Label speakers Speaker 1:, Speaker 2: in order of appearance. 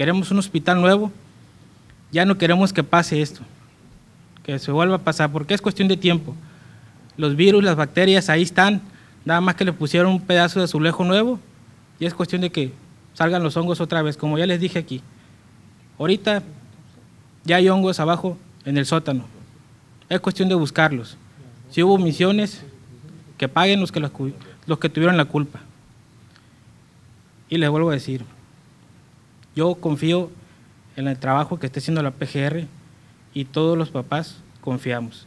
Speaker 1: Queremos un hospital nuevo. Ya no queremos que pase esto, que se vuelva a pasar, porque es cuestión de tiempo. Los virus, las bacterias, ahí están. Nada más que le pusieron un pedazo de azulejo nuevo y es cuestión de que salgan los hongos otra vez, como ya les dije aquí. Ahorita ya hay hongos abajo en el sótano. Es cuestión de buscarlos. Si hubo misiones, que paguen los que, los que tuvieron la culpa. Y les vuelvo a decir, yo confío en el trabajo que está haciendo la PGR y todos los
Speaker 2: papás confiamos.